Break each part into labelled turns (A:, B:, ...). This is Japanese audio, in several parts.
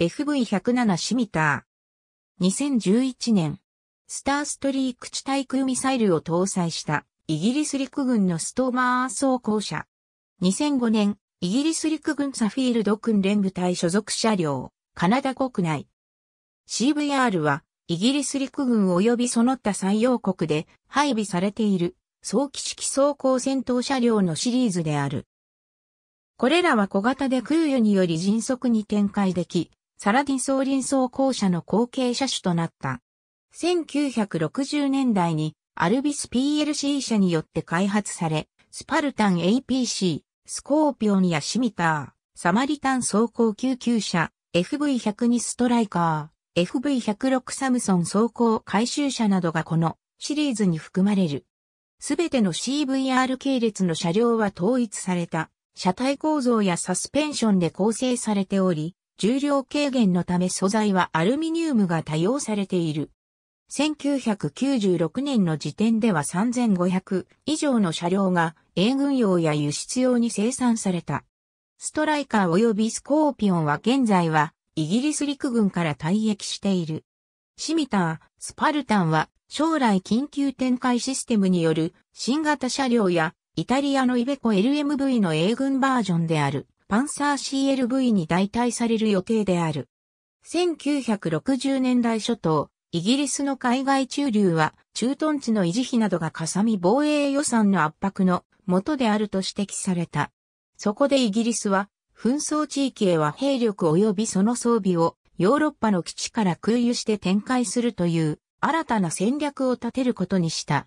A: FV107 シミター。2011年、スターストリーク地対空ミサイルを搭載したイギリス陸軍のストーマー装甲車。2005年、イギリス陸軍サフィールド訓練部隊所属車両、カナダ国内。CVR は、イギリス陸軍及びその他採用国で配備されている、早期式装甲戦闘車両のシリーズである。これらは小型で空輸により迅速に展開でき、サラディン総輪走行車の後継車種となった。1960年代にアルビス PLC 社によって開発され、スパルタン APC、スコーピオンやシミター、サマリタン走行救急車、FV102 ストライカー、FV106 サムソン走行回収車などがこのシリーズに含まれる。すべての CVR 系列の車両は統一された、車体構造やサスペンションで構成されており、重量軽減のため素材はアルミニウムが多用されている。1996年の時点では3500以上の車両が英軍用や輸出用に生産された。ストライカー及びスコーピオンは現在はイギリス陸軍から退役している。シミター、スパルタンは将来緊急展開システムによる新型車両やイタリアのイベコ LMV の英軍バージョンである。パンサー CLV に代替される予定である。1960年代初頭、イギリスの海外駐留は、駐屯地の維持費などがかさみ防衛予算の圧迫の元であると指摘された。そこでイギリスは、紛争地域へは兵力及びその装備をヨーロッパの基地から空輸して展開するという新たな戦略を立てることにした。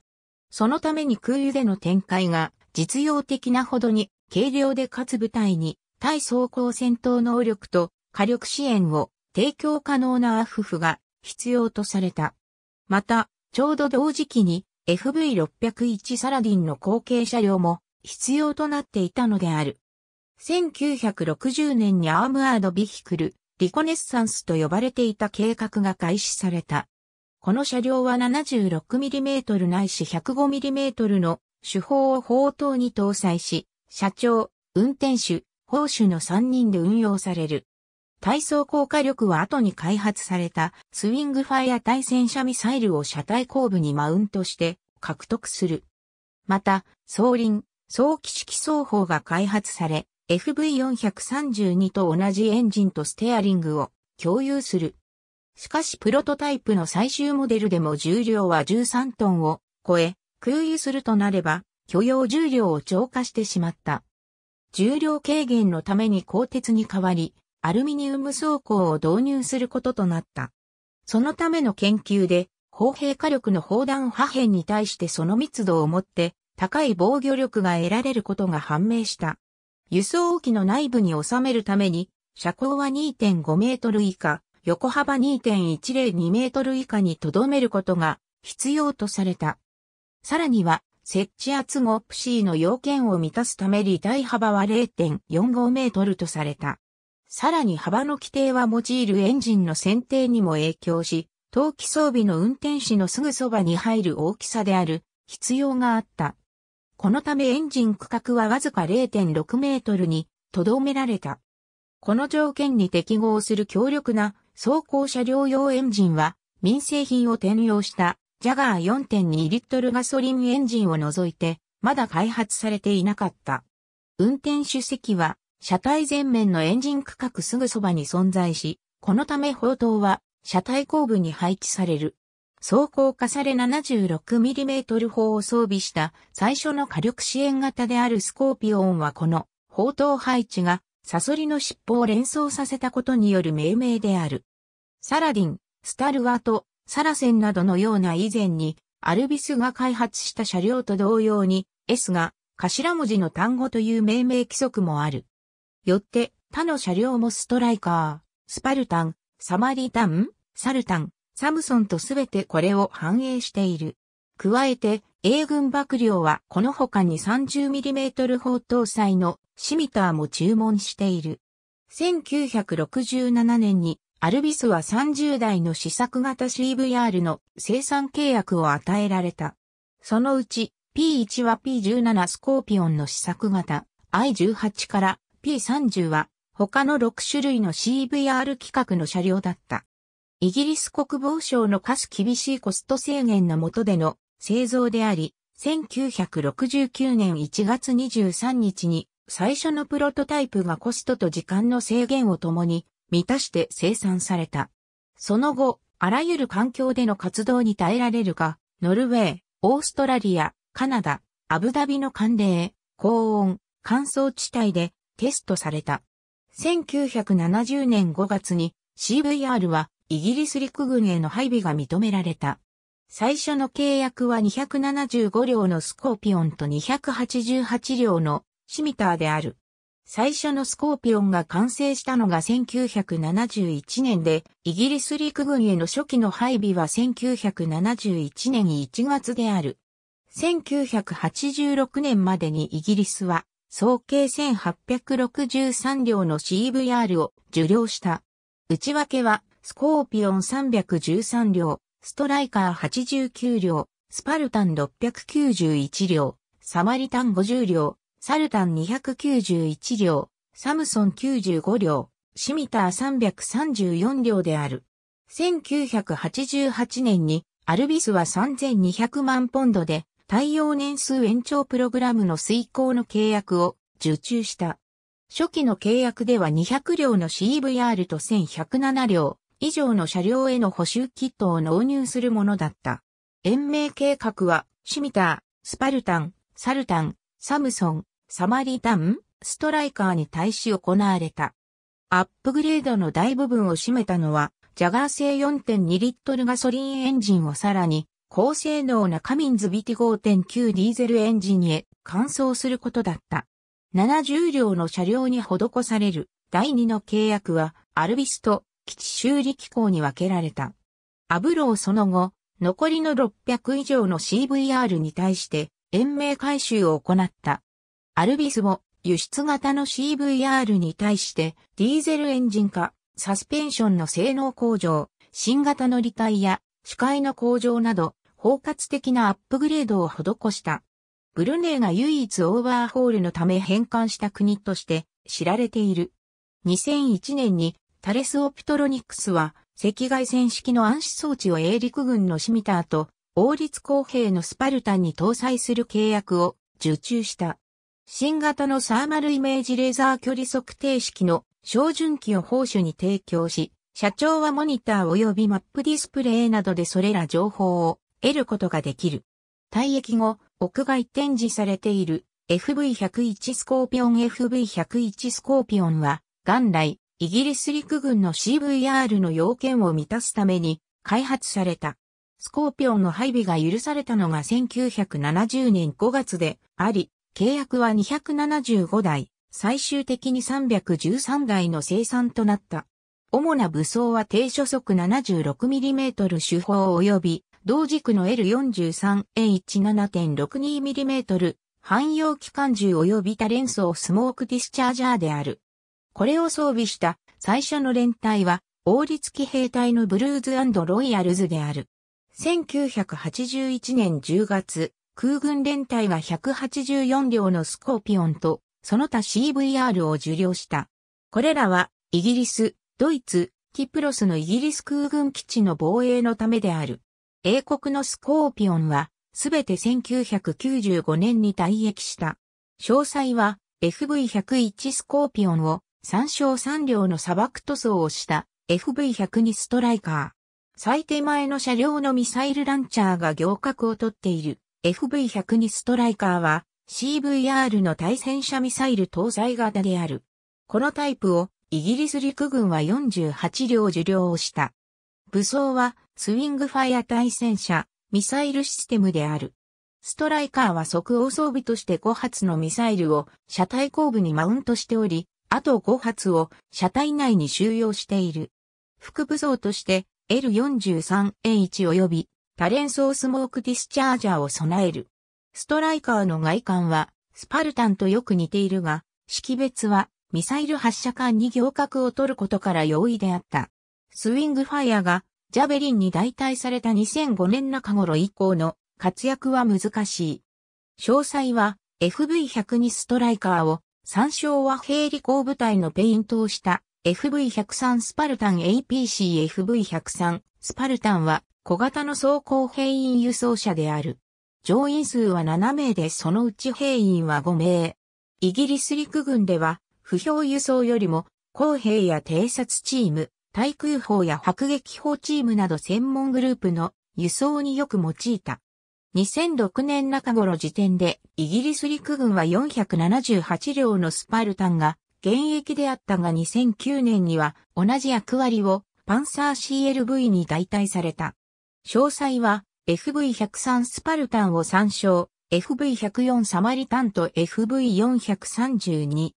A: そのために空輸での展開が実用的なほどに軽量でかつ部隊に対装甲戦闘能力と火力支援を提供可能なアフフが必要とされた。また、ちょうど同時期に FV601 サラディンの後継車両も必要となっていたのである。1960年にアームアードビヒクル、リコネッサンスと呼ばれていた計画が開始された。この車両は 76mm ないし 105mm の手法を砲塔に搭載し、社長、運転手、砲手の3人で運用される。体操効果力は後に開発されたスウィングファイア対戦車ミサイルを車体後部にマウントして獲得する。また、装輪、装機式双方が開発され、FV432 と同じエンジンとステアリングを共有する。しかしプロトタイプの最終モデルでも重量は13トンを超え、空輸するとなれば許容重量を超過してしまった。重量軽減のために鋼鉄に代わり、アルミニウム装甲を導入することとなった。そのための研究で、砲兵火力の砲弾破片に対してその密度をもって、高い防御力が得られることが判明した。輸送機の内部に収めるために、車高は2.5メートル以下、横幅2.102メートル以下に留めることが必要とされた。さらには、設置圧後プシーの要件を満たすために、体幅は0.45メートルとされた。さらに幅の規定は用いるエンジンの選定にも影響し、冬季装備の運転士のすぐそばに入る大きさである必要があった。このためエンジン区画はわずか0.6メートルにとどめられた。この条件に適合する強力な走行車両用エンジンは民生品を転用したジャガー4.2リットルガソリンエンジンを除いて、まだ開発されていなかった。運転手席は、車体前面のエンジン区画すぐそばに存在し、このため砲塔は、車体後部に配置される。走行化され 76mm 砲を装備した最初の火力支援型であるスコーピオンはこの砲塔配置がサソリの尻尾を連想させたことによる命名である。サラディン、スタルワート、サラセンなどのような以前に、アルビスが開発した車両と同様に、S が頭文字の単語という命名規則もある。よって、他の車両もストライカー、スパルタン、サマリタン、サルタン、サムソンとすべてこれを反映している。加えて、英軍幕僚はこの他に 30mm 砲搭載のシミターも注文している。1967年にアルビスは30台の試作型 CVR の生産契約を与えられた。そのうち P1 は P17 スコーピオンの試作型 I18 から P30 は他の6種類の CVR 規格の車両だった。イギリス国防省の課す厳しいコスト制限の下での製造であり、1969年1月23日に最初のプロトタイプがコストと時間の制限をともに満たして生産された。その後、あらゆる環境での活動に耐えられるが、ノルウェー、オーストラリア、カナダ、アブダビの寒冷、高温、乾燥地帯でテストされた。1970年5月に CVR はイギリス陸軍への配備が認められた。最初の契約は275両のスコーピオンと288両のシミターである。最初のスコーピオンが完成したのが1971年で、イギリス陸軍への初期の配備は1971年1月である。1986年までにイギリスは、総計1863両の CVR を受領した。内訳は、スコーピオン313両、ストライカー89両、スパルタン691両、サマリタン50両、サルタン291両、サムソン95両、シミター334両である。1988年にアルビスは3200万ポンドで対応年数延長プログラムの遂行の契約を受注した。初期の契約では200両の CVR と1107両以上の車両への補修キットを納入するものだった。延命計画はシミター、スパルタン、サルタン、サムソン、サマリタン、ストライカーに対し行われた。アップグレードの大部分を占めたのは、ジャガー製4.2リットルガソリンエンジンをさらに、高性能なカミンズビティ5 9ディーゼルエンジンへ換装することだった。70両の車両に施される第2の契約は、アルビスと基地修理機構に分けられた。アブローその後、残りの600以上の CVR に対して、延命回収を行った。アルビスも輸出型の CVR に対してディーゼルエンジン化、サスペンションの性能向上、新型のリタイ視界の向上など包括的なアップグレードを施した。ブルネイが唯一オーバーホールのため返還した国として知られている。2001年にタレスオプトロニクスは赤外線式の暗視装置を英陸軍のシミターと王立公平のスパルタンに搭載する契約を受注した。新型のサーマルイメージレーザー距離測定式の照準器を報酬に提供し、社長はモニター及びマップディスプレイなどでそれら情報を得ることができる。退役後、屋外展示されている FV101 スコーピオン FV101 スコーピオンは、元来、イギリス陸軍の CVR の要件を満たすために開発された。スコーピオンの配備が許されたのが1970年5月であり、契約は275台、最終的に313台の生産となった。主な武装は低初速 76mm 手法及び同軸の l 4 3 1 7 6 2 m m 汎用機関銃及び多連装スモークディスチャージャーである。これを装備した最初の連隊は王立機兵隊のブルーズロイヤルズである。1981年10月、空軍連隊が184両のスコーピオンと、その他 CVR を受領した。これらは、イギリス、ドイツ、キプロスのイギリス空軍基地の防衛のためである。英国のスコーピオンは、すべて1995年に退役した。詳細は、FV101 スコーピオンを、3照3両の砂漠塗装をした FV102 ストライカー。最手前の車両のミサイルランチャーが行革をとっている FV102 ストライカーは CVR の対戦車ミサイル搭載型である。このタイプをイギリス陸軍は48両受領をした。武装はスウィングファイア対戦車ミサイルシステムである。ストライカーは即応装備として5発のミサイルを車体後部にマウントしており、あと5発を車体内に収容している。副武装として L43A1 及び多連装スモークディスチャージャーを備える。ストライカーの外観は、スパルタンとよく似ているが、識別は、ミサイル発射管に行革を取ることから容易であった。スウィングファイアが、ジャベリンに代替された2005年中頃以降の活躍は難しい。詳細は、FV102 ストライカーを、参照は兵理工部隊のペイントをした FV103 スパルタン APCFV103 スパルタンは小型の装甲兵員輸送車である。乗員数は7名でそのうち兵員は5名。イギリス陸軍では、不評輸送よりも、工兵や偵察チーム、対空砲や迫撃砲チームなど専門グループの輸送によく用いた。2006年中頃時点で、イギリス陸軍は478両のスパルタンが現役であったが2009年には同じ役割をパンサー CLV に代替された。詳細は FV103 スパルタンを参照、FV104 サマリタンと FV432。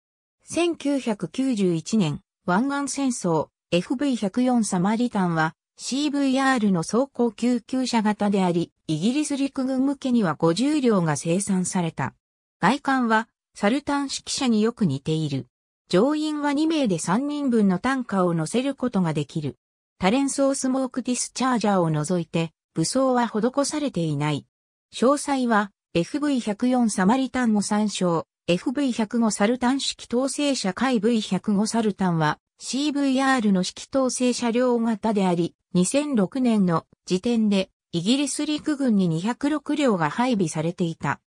A: 1991年、湾岸戦争、FV104 サマリタンは CVR の走行救急車型であり、イギリス陸軍向けには50両が生産された。外観はサルタン指揮車によく似ている。乗員は2名で3人分の単価を乗せることができる。多連装スモークディスチャージャーを除いて、武装は施されていない。詳細は、FV104 サマリタンを参照、FV105 サルタン式統制車海 V105 サルタンは CVR の式統制車両型であり、2006年の時点でイギリス陸軍に206両が配備されていた。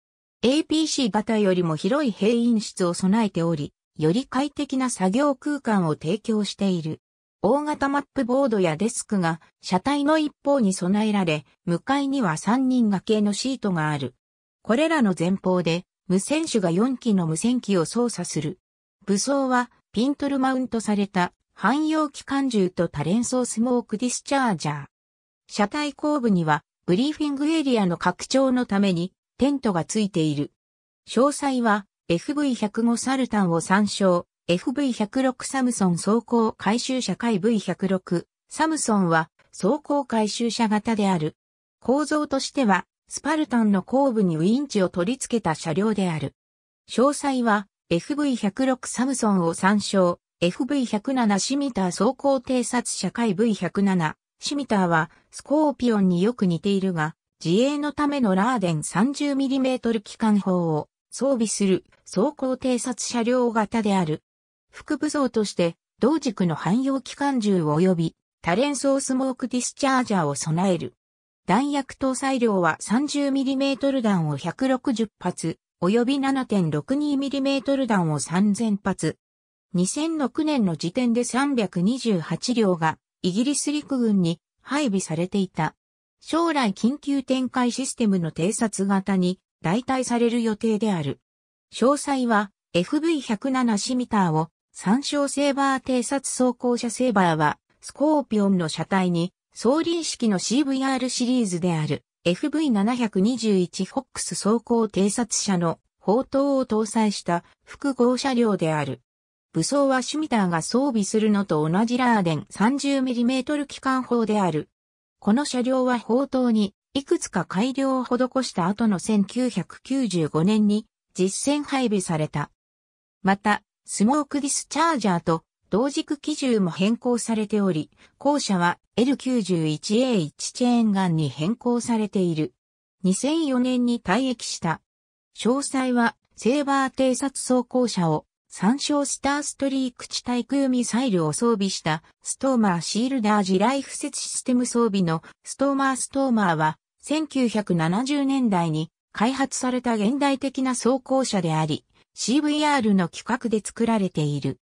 A: APC バタよりも広い兵員室を備えており、より快適な作業空間を提供している。大型マップボードやデスクが車体の一方に備えられ、向かいには3人掛けのシートがある。これらの前方で無線手が4機の無線機を操作する。武装はピントルマウントされた汎用機関銃と多連装スモークディスチャージャー。車体後部にはブリーフィングエリアの拡張のためにテントがついている。詳細は FV105 サルタンを参照。FV106 サムソン走行回収車回 V106 サムソンは走行回収車型である。構造としてはスパルタンの後部にウィンチを取り付けた車両である。詳細は FV106 サムソンを参照。FV107 シミター走行偵察車回 V107 シミターはスコーピオンによく似ているが自衛のためのラーデン 30mm 機関砲を装備する走行偵察車両型である。副部装として、同軸の汎用機関銃及び多連装スモークディスチャージャーを備える。弾薬搭載量は 30mm 弾を160発、及び 7.62mm 弾を3000発。2006年の時点で328両がイギリス陸軍に配備されていた。将来緊急展開システムの偵察型に代替される予定である。詳細は FV107 シミターを参照セーバー偵察装甲車セーバーは、スコーピオンの車体に、総輪式の CVR シリーズである、FV721 フォックス装甲偵察車の砲塔を搭載した複合車両である。武装はシュミターが装備するのと同じラーデン 30mm 機関砲である。この車両は砲塔にいくつか改良を施した後の1995年に実戦配備された。また、スモークディスチャージャーと同軸機銃も変更されており、後者は L91A1 チェーンガンに変更されている。2004年に退役した。詳細はセーバー偵察装甲車を参照スターストリーク地対空ミサイルを装備したストーマーシールダー地雷敷設システム装備のストーマーストーマーは1970年代に開発された現代的な装甲車であり、CVR の規格で作られている。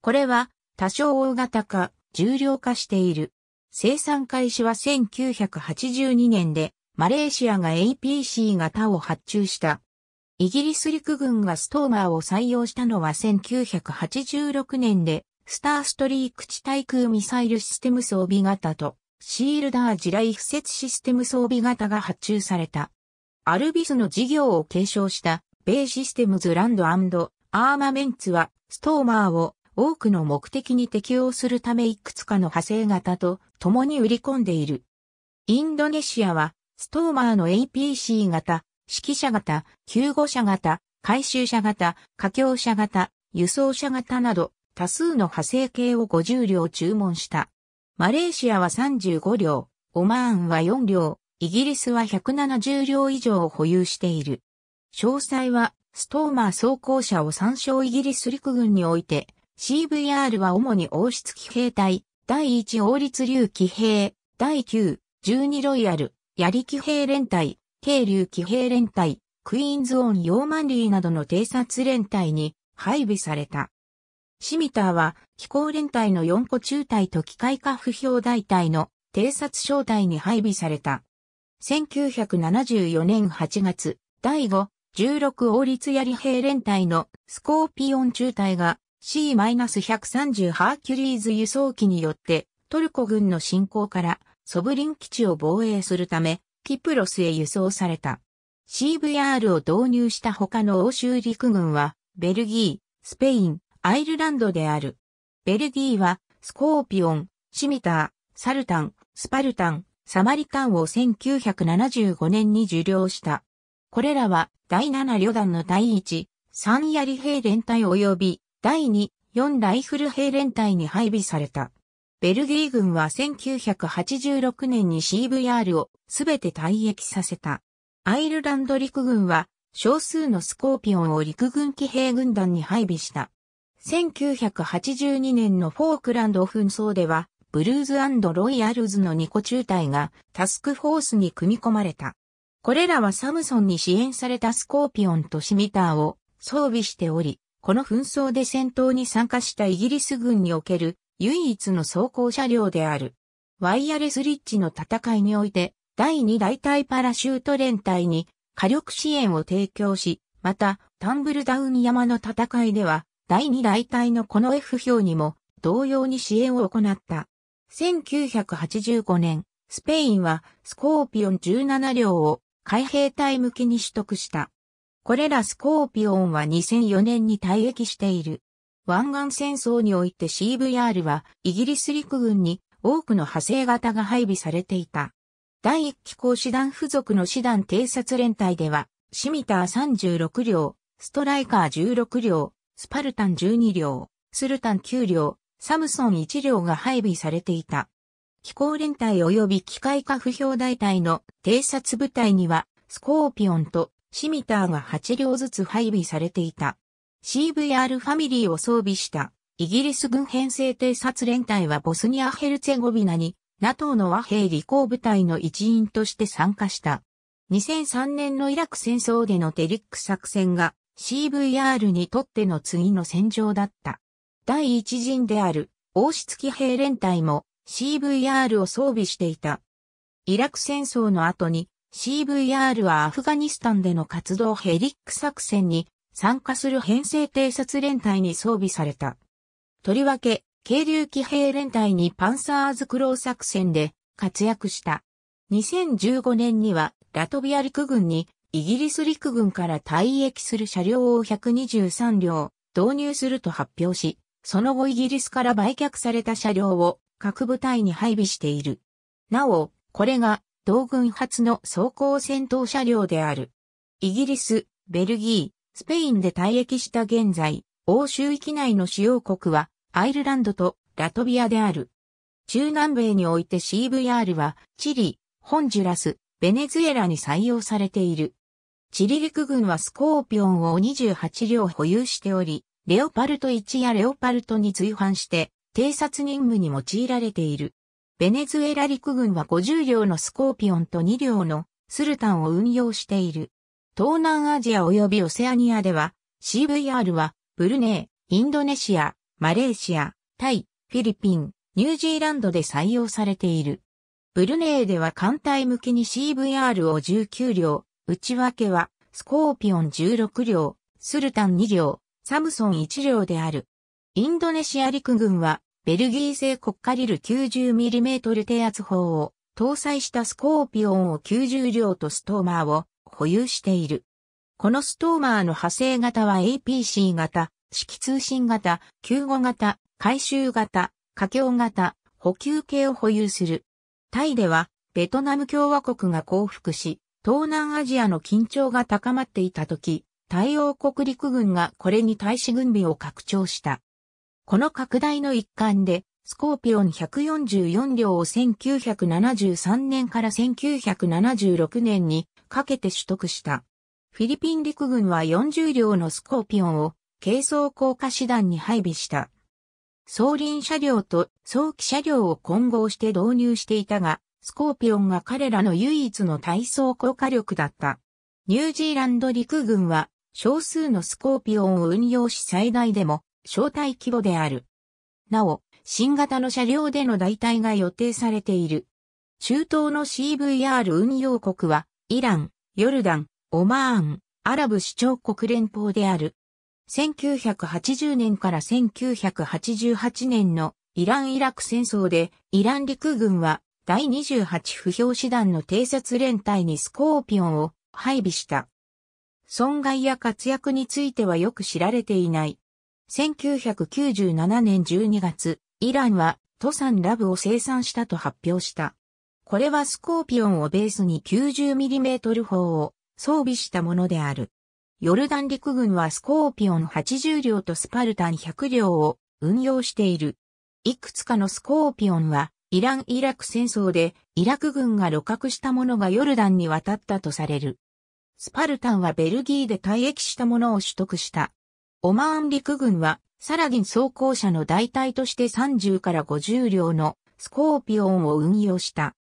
A: これは多少大型化、重量化している。生産開始は1982年で、マレーシアが APC 型を発注した。イギリス陸軍がストーマーを採用したのは1986年で、スターストリーク地対空ミサイルシステム装備型と、シールダー地雷敷設システム装備型が発注された。アルビスの事業を継承した米システムズランドアーマメンツは、ストーマーを多くの目的に適用するためいくつかの派生型と共に売り込んでいる。インドネシアは、ストーマーの APC 型、指揮者型、救護者型、回収者型、過境者型、輸送者型など、多数の派生系を50両注文した。マレーシアは35両、オマーンは4両、イギリスは170両以上を保有している。詳細は、ストーマー装甲車を参照イギリス陸軍において、CVR は主に王室騎兵隊、第1王立流騎兵、第9、12ロイヤル、槍騎兵連隊、軽流騎兵連隊、クイーンズオン・ヨーマンリーなどの偵察連隊に配備された。シミターは、機構連隊の4個中隊と機械化不評大隊の偵察小隊に配備された。1974年8月、第5、16王立槍兵連隊のスコーピオン中隊が C-130 ハーキュリーズ輸送機によってトルコ軍の侵攻からソブリン基地を防衛するためキプロスへ輸送された。CVR を導入した他の欧州陸軍はベルギー、スペイン、アイルランドである。ベルギーはスコーピオン、シミター、サルタン、スパルタン、サマリタンを1975年に受領した。これらは第7旅団の第1、3槍兵連隊及び第2、4ライフル兵連隊に配備された。ベルギー軍は1986年に CVR をすべて退役させた。アイルランド陸軍は少数のスコーピオンを陸軍騎兵軍団に配備した。1982年のフォークランド紛争では、ブルーズロイヤルズの2個中隊がタスクフォースに組み込まれた。これらはサムソンに支援されたスコーピオンとシミターを装備しており、この紛争で戦闘に参加したイギリス軍における唯一の装甲車両である。ワイヤレスリッチの戦いにおいて、第2大隊パラシュート連隊に火力支援を提供し、また、タンブルダウン山の戦いでは、第2大隊のこの F 表にも同様に支援を行った。1985年、スペインはスコーピオン17両を海兵隊向けに取得した。これらスコーピオンは2004年に退役している。湾岸戦争において CVR はイギリス陸軍に多くの派生型が配備されていた。第1機構師団付属の師団偵察連隊では、シミター36両、ストライカー16両、スパルタン12両、スルタン9両、サムソン1両が配備されていた。飛行連隊及び機械化不評大隊の偵察部隊には、スコーピオンとシミターが8両ずつ配備されていた。CVR ファミリーを装備したイギリス軍編成偵察連隊はボスニア・ヘルツェゴビナに NATO の和平履行部隊の一員として参加した。2003年のイラク戦争でのテリック作戦が CVR にとっての次の戦場だった。第一陣である王室騎兵連隊も CVR を装備していた。イラク戦争の後に CVR はアフガニスタンでの活動ヘリック作戦に参加する編成偵察連隊に装備された。とりわけ、軽流騎兵連隊にパンサーズクロー作戦で活躍した。2015年にはラトビア陸軍にイギリス陸軍から退役する車両を123両導入すると発表し、その後イギリスから売却された車両を各部隊に配備している。なお、これが同軍初の装甲戦闘車両である。イギリス、ベルギー、スペインで退役した現在、欧州域内の主要国はアイルランドとラトビアである。中南米において CVR はチリ、ホンジュラス、ベネズエラに採用されている。チリ陸軍はスコーピオンを28両保有しており、レオパルト1やレオパルトに随伴して偵察任務に用いられている。ベネズエラ陸軍は50両のスコーピオンと2両のスルタンを運用している。東南アジア及びオセアニアでは、CVR は、ブルネー、インドネシア、マレーシア、タイ、フィリピン、ニュージーランドで採用されている。ブルネーでは艦隊向けに CVR を19両、内訳は、スコーピオン16両、スルタン2両、サムソン1両である。インドネシア陸軍は、ベルギー製国家リル 90mm 低圧砲を搭載したスコーピオンを90両とストーマーを保有している。このストーマーの派生型は APC 型、式通信型、救護型、回収型、架橋型、補給系を保有する。タイでは、ベトナム共和国が降伏し、東南アジアの緊張が高まっていた時、太陽国陸軍がこれに対し軍備を拡張した。この拡大の一環で、スコーピオン144両を1973年から1976年にかけて取得した。フィリピン陸軍は40両のスコーピオンを軽装降下師団に配備した。送輪車両と早期車両を混合して導入していたが、スコーピオンが彼らの唯一の体操効果力だった。ニュージーランド陸軍は少数のスコーピオンを運用し最大でも小隊規模である。なお、新型の車両での代替が予定されている。中東の CVR 運用国は、イラン、ヨルダン、オマーン、アラブ首長国連邦である。1980年から1988年のイラン・イラク戦争で、イラン陸軍は第28不評師団の偵察連隊にスコーピオンを配備した。損害や活躍についてはよく知られていない。1997年12月、イランはトサンラブを生産したと発表した。これはスコーピオンをベースに 90mm 砲を装備したものである。ヨルダン陸軍はスコーピオン80両とスパルタン100両を運用している。いくつかのスコーピオンはイラン・イラク戦争でイラク軍が露獲したものがヨルダンに渡ったとされる。スパルタンはベルギーで退役したものを取得した。オマーン陸軍は、サラギン装甲車の代替として30から50両のスコーピオンを運用した。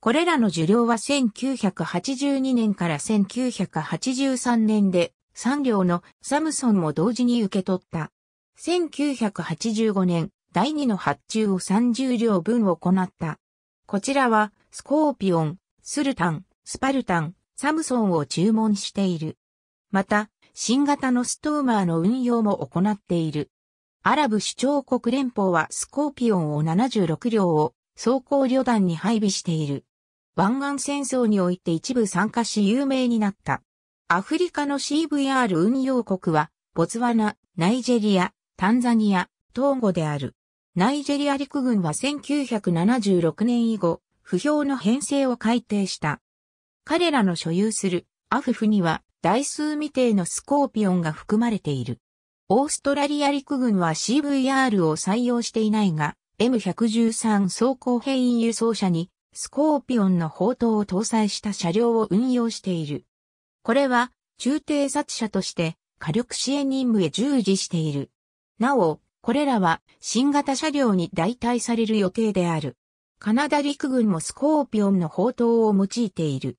A: これらの受領は1982年から1983年で3両のサムソンも同時に受け取った。1985年、第2の発注を30両分行った。こちらは、スコーピオン、スルタン、スパルタン、サムソンを注文している。また、新型のストーマーの運用も行っている。アラブ首長国連邦はスコーピオンを76両を装甲旅団に配備している。湾岸戦争において一部参加し有名になった。アフリカの CVR 運用国は、ボツワナ、ナイジェリア、タンザニア、トーゴである。ナイジェリア陸軍は1976年以後、不評の編成を改定した。彼らの所有するアフフには台数未定のスコーピオンが含まれている。オーストラリア陸軍は CVR を採用していないが、M113 走行兵員輸送車にスコーピオンの砲塔を搭載した車両を運用している。これは中偵察車として火力支援任務へ従事している。なお、これらは新型車両に代替される予定である。カナダ陸軍もスコーピオンの砲塔を用いている。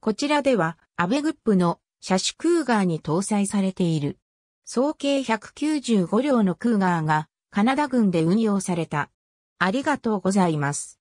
A: こちらでは、アベグップの車種クーガーに搭載されている。総計195両のクーガーがカナダ軍で運用された。ありがとうございます。